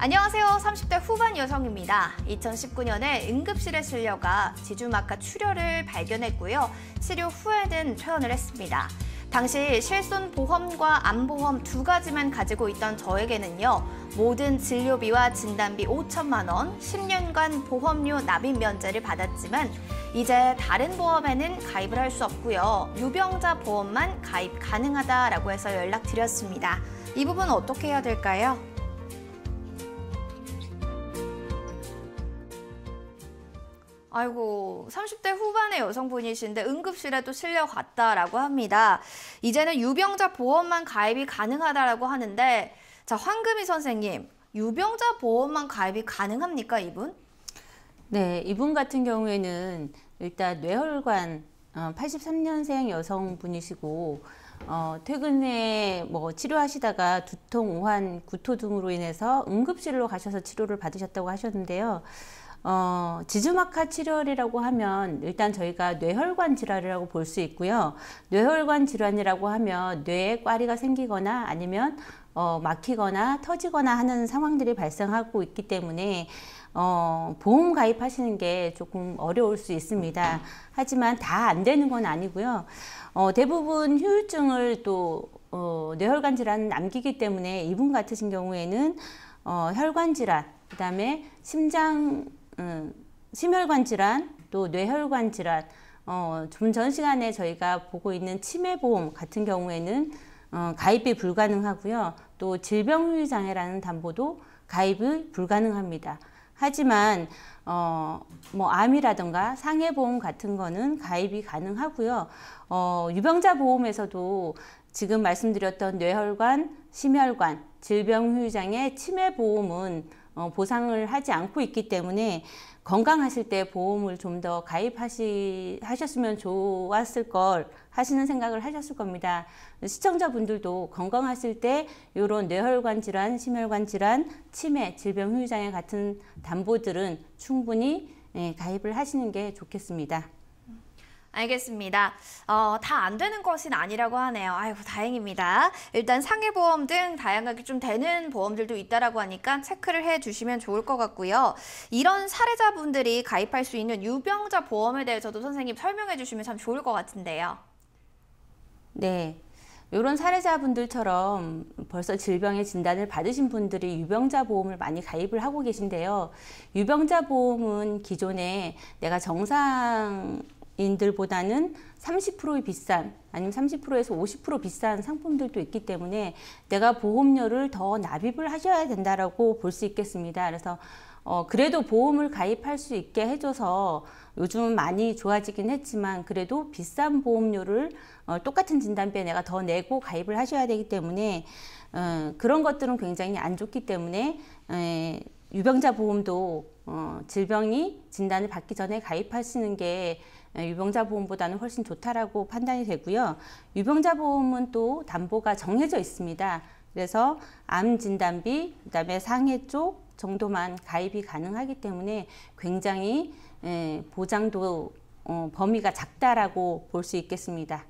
안녕하세요. 30대 후반 여성입니다. 2019년에 응급실에 실려가 지주막하 출혈을 발견했고요. 치료 후에는 퇴원을 했습니다. 당시 실손 보험과 암보험 두 가지만 가지고 있던 저에게는요. 모든 진료비와 진단비 5천만 원, 10년간 보험료 납입 면제를 받았지만 이제 다른 보험에는 가입을 할 수 없고요. 유병자 보험만 가입 가능하다라고 해서 연락드렸습니다. 이 부분 어떻게 해야 될까요? 아이고 30대 후반의 여성분이신데 응급실에 도 실려갔다라고 합니다. 이제는 유병자 보험만 가입이 가능하다라고 하는데 자 황금희 선생님 유병자 보험만 가입이 가능합니까 이분? 네 이분 같은 경우에는 일단 뇌혈관 83년생 어, 여성분이시고 어, 퇴근에 뭐 치료하시다가 두통, 우한, 구토 등으로 인해서 응급실로 가셔서 치료를 받으셨다고 하셨는데요. 어, 지주막하 치료라고 하면 일단 저희가 뇌혈관 질환이라고 볼 수 있고요. 뇌혈관 질환이라고 하면 뇌에 꽈리가 생기거나 아니면 어, 막히거나 터지거나 하는 상황들이 발생하고 있기 때문에 어, 보험 가입하시는 게 조금 어려울 수 있습니다. 하지만 다 안 되는 건 아니고요. 어, 대부분 휴유증을 또 어, 뇌혈관 질환 남기기 때문에 이분 같으신 경우에는 어, 혈관 질환, 그 다음에 심장 음, 어, 심혈관 질환, 또 뇌혈관 질환, 어, 좀 전 시간에 저희가 보고 있는 치매보험 같은 경우에는 어, 가입이 불가능하고요. 또 질병유의 장애라는 담보도 가입이 불가능합니다. 하지만 어, 뭐 암이라든가 상해보험 같은 거는 가입이 가능하고요. 어, 유병자 보험에서도 지금 말씀드렸던 뇌혈관, 심혈관, 질병 후유장애, 치매 보험은 어, 보상을 하지 않고 있기 때문에 건강하실 때 보험을 좀 더 가입하시 하셨으면 좋았을 걸 하시는 생각을 하셨을 겁니다. 시청자분들도 건강하실 때 이런 뇌혈관 질환, 심혈관 질환, 치매, 질병 후유장애 같은 담보들은 충분히 예, 가입을 하시는 게 좋겠습니다. 알겠습니다. 어, 다 안 되는 것은 아니라고 하네요. 아이고 다행입니다. 일단 상해보험 등 다양하게 좀 되는 보험들도 있다라고 하니까 체크를 해주시면 좋을 것 같고요. 이런 사례자분들이 가입할 수 있는 유병자 보험에 대해서도 선생님 설명해 주시면 참 좋을 것 같은데요. 네. 이런 사례자분들처럼 벌써 질병의 진단을 받으신 분들이 유병자 보험을 많이 가입을 하고 계신데요. 유병자 보험은 기존에 내가 정상 인들보다는 30% 비싼 아니면 30%에서 50% 비싼 상품들도 있기 때문에 내가 보험료를 더 납입을 하셔야 된다라고 볼 수 있겠습니다. 그래서 어, 그래도 보험을 가입할 수 있게 해줘서 요즘은 많이 좋아지긴 했지만 그래도 비싼 보험료를 어, 똑같은 진단비에 내가 더 내고 가입을 하셔야 되기 때문에 어, 그런 것들은 굉장히 안 좋기 때문에 에, 유병자 보험도 어, 질병이 진단을 받기 전에 가입하시는 게 네, 유병자 보험보다는 훨씬 좋다라고 판단이 되고요. 유병자 보험은 또 담보가 정해져 있습니다. 그래서 암 진단비, 그다음에 상해 쪽 정도만 가입이 가능하기 때문에 굉장히 예, 보장도 어, 범위가 작다라고 볼 수 있겠습니다.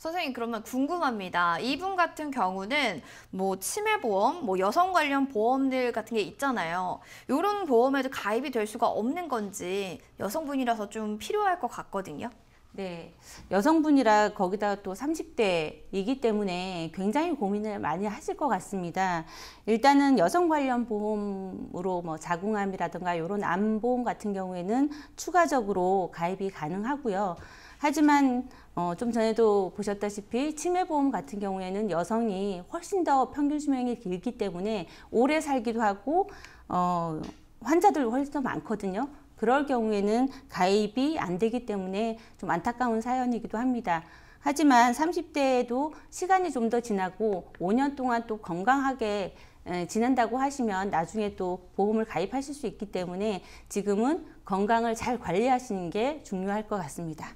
선생님 그러면 궁금합니다. 이분 같은 경우는 뭐 치매 보험, 뭐 여성 관련 보험들 같은 게 있잖아요. 이런 보험에도 가입이 될 수가 없는 건지 여성분이라서 좀 필요할 것 같거든요. 네, 여성분이라 거기다 또 30대이기 때문에 굉장히 고민을 많이 하실 것 같습니다. 일단은 여성 관련 보험으로 뭐 자궁암이라든가 이런 암보험 같은 경우에는 추가적으로 가입이 가능하고요. 하지만 어, 좀 전에도 보셨다시피 치매보험 같은 경우에는 여성이 훨씬 더 평균 수명이 길기 때문에 오래 살기도 하고 어, 환자들 훨씬 더 많거든요. 그럴 경우에는 가입이 안 되기 때문에 좀 안타까운 사연이기도 합니다. 하지만 30대에도 시간이 좀 더 지나고 5년 동안 또 건강하게 지낸다고 하시면 나중에 또 보험을 가입하실 수 있기 때문에 지금은 건강을 잘 관리하시는 게 중요할 것 같습니다.